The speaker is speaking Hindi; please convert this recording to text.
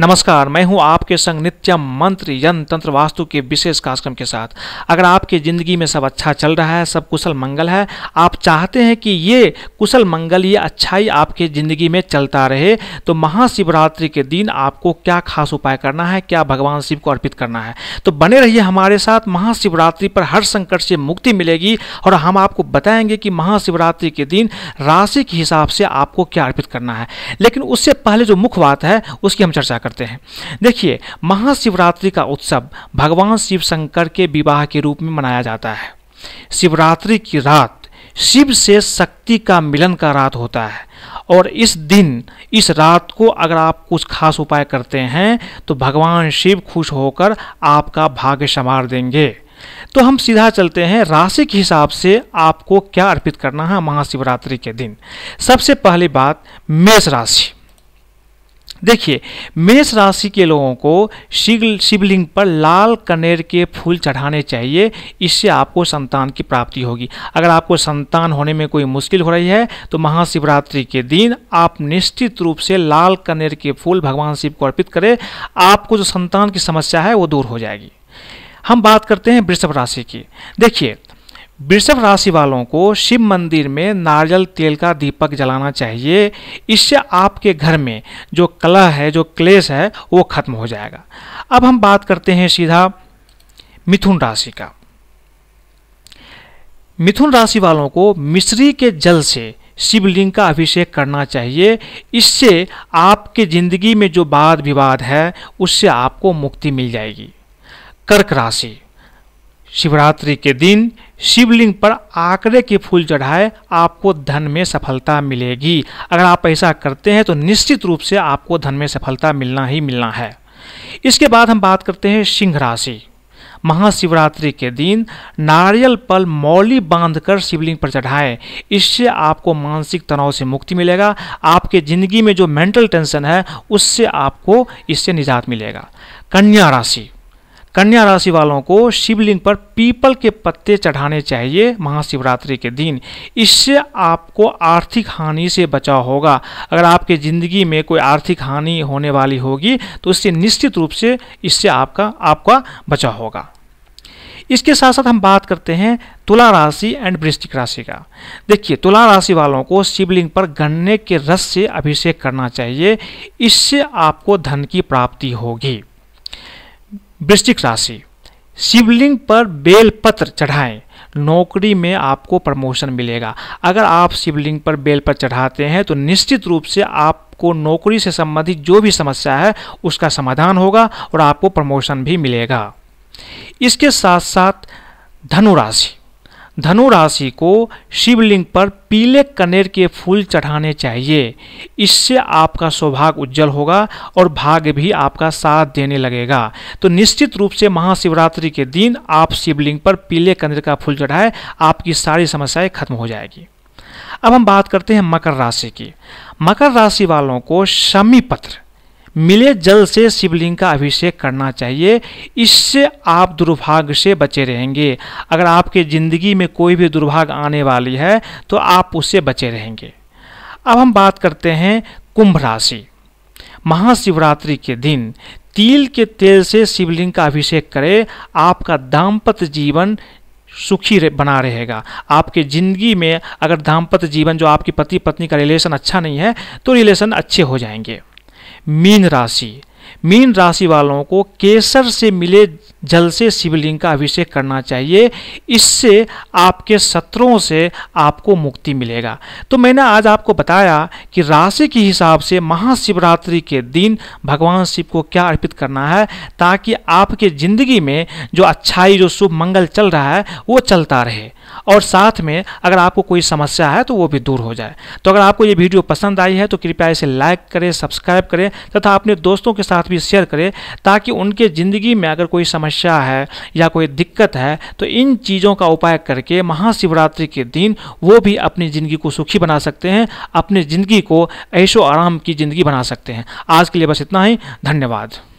नमस्कार मैं हूं आपके संग नित्य मंत्र यन तंत्र वास्तु के विशेष कार्यक्रम के साथ अगर आपकी ज़िंदगी में सब अच्छा चल रहा है सब कुशल मंगल है आप चाहते हैं कि ये कुशल मंगल ये अच्छाई आपके ज़िंदगी में चलता रहे तो महाशिवरात्रि के दिन आपको क्या खास उपाय करना है क्या भगवान शिव को अर्पित करना है तो बने रहिए हमारे साथ महाशिवरात्रि पर हर संकट से मुक्ति मिलेगी और हम आपको बताएंगे कि महाशिवरात्रि के दिन राशि के हिसाब से आपको क्या अर्पित करना है लेकिन उससे पहले जो मुख्य बात है उसकी हम चर्चा करते हैं देखिए महाशिवरात्रि का उत्सव भगवान शिव शंकर के विवाह के रूप में मनाया जाता है शिवरात्रि की रात शिव से शक्ति का मिलन का रात होता है और इस दिन इस रात को अगर आप कुछ खास उपाय करते हैं तो भगवान शिव खुश होकर आपका भाग्य संवार देंगे तो हम सीधा चलते हैं राशि के हिसाब से आपको क्या अर्पित करना है महाशिवरात्रि के दिन सबसे पहली बात मेष राशि देखिए मेष राशि के लोगों को शिव शिवलिंग पर लाल कनेर के फूल चढ़ाने चाहिए इससे आपको संतान की प्राप्ति होगी अगर आपको संतान होने में कोई मुश्किल हो रही है तो महाशिवरात्रि के दिन आप निश्चित रूप से लाल कनेर के फूल भगवान शिव को अर्पित करें आपको जो संतान की समस्या है वो दूर हो जाएगी हम बात करते हैं वृषभ राशि की देखिए वृषभ राशि वालों को शिव मंदिर में नारियल तेल का दीपक जलाना चाहिए इससे आपके घर में जो कला है जो क्लेश है वो खत्म हो जाएगा अब हम बात करते हैं सीधा मिथुन राशि का मिथुन राशि वालों को मिश्री के जल से शिवलिंग का अभिषेक करना चाहिए इससे आपके ज़िंदगी में जो वाद विवाद है उससे आपको मुक्ति मिल जाएगी कर्क राशि शिवरात्रि के दिन शिवलिंग पर आंकड़े के फूल चढ़ाए आपको धन में सफलता मिलेगी अगर आप ऐसा करते हैं तो निश्चित रूप से आपको धन में सफलता मिलना ही मिलना है इसके बाद हम बात करते हैं सिंह राशि महाशिवरात्रि के दिन नारियल पल मौली बांधकर शिवलिंग पर चढ़ाएं इससे आपको मानसिक तनाव से मुक्ति मिलेगा आपके ज़िंदगी में जो मेंटल टेंशन है उससे आपको इससे निजात मिलेगा कन्या राशि कन्या राशि वालों को शिवलिंग पर पीपल के पत्ते चढ़ाने चाहिए महाशिवरात्रि के दिन इससे आपको आर्थिक हानि से बचाव होगा अगर आपके ज़िंदगी में कोई आर्थिक हानि होने वाली होगी तो इससे निश्चित रूप से इससे आपका आपका बचाव होगा इसके साथ साथ हम बात करते हैं तुला राशि एंड वृश्चिक राशि का देखिए तुला राशि वालों को शिवलिंग पर गन्ने के रस से अभिषेक करना चाहिए इससे आपको धन की प्राप्ति होगी वृश्चिक राशि शिवलिंग पर बेलपत्र चढ़ाएं नौकरी में आपको प्रमोशन मिलेगा अगर आप शिवलिंग पर बेल पर चढ़ाते हैं तो निश्चित रूप से आपको नौकरी से संबंधित जो भी समस्या है उसका समाधान होगा और आपको प्रमोशन भी मिलेगा इसके साथ साथ धनुराशि धनु राशि को शिवलिंग पर पीले कनेर के फूल चढ़ाने चाहिए इससे आपका सौभाग्य उज्जवल होगा और भाग्य भी आपका साथ देने लगेगा तो निश्चित रूप से महाशिवरात्रि के दिन आप शिवलिंग पर पीले कनेर का फूल चढ़ाए आपकी सारी समस्याएं खत्म हो जाएगी अब हम बात करते हैं मकर राशि की मकर राशि वालों को शमी पत्र मिले जल से शिवलिंग का अभिषेक करना चाहिए इससे आप दुर्भाग्य से बचे रहेंगे अगर आपके ज़िंदगी में कोई भी दुर्भाग्य आने वाली है तो आप उससे बचे रहेंगे अब हम बात करते हैं कुंभ राशि महाशिवरात्रि के दिन तिल के तेल से शिवलिंग का अभिषेक करें आपका दाम्पत्य जीवन सुखी रह, बना रहेगा आपके ज़िंदगी में अगर दाम्पत्य जीवन जो आपकी पति पत्नी का रिलेशन अच्छा नहीं है तो रिलेशन अच्छे हो जाएंगे मीन राशि मीन राशि वालों को केसर से मिले जल से शिवलिंग का अभिषेक करना चाहिए इससे आपके शत्रुओं से आपको मुक्ति मिलेगा तो मैंने आज आपको बताया कि राशि के हिसाब से महाशिवरात्रि के दिन भगवान शिव को क्या अर्पित करना है ताकि आपके ज़िंदगी में जो अच्छाई जो शुभ मंगल चल रहा है वो चलता रहे और साथ में अगर आपको कोई समस्या है तो वो भी दूर हो जाए तो अगर आपको ये वीडियो पसंद आई है तो कृपया इसे लाइक करें सब्सक्राइब करें तथा अपने दोस्तों के साथ भी शेयर करें ताकि उनके ज़िंदगी में अगर कोई समस्या समस्या है या कोई दिक्कत है तो इन चीज़ों का उपाय करके महाशिवरात्रि के दिन वो भी अपनी ज़िंदगी को सुखी बना सकते हैं अपनी ज़िंदगी को ऐशो आराम की ज़िंदगी बना सकते हैं आज के लिए बस इतना ही धन्यवाद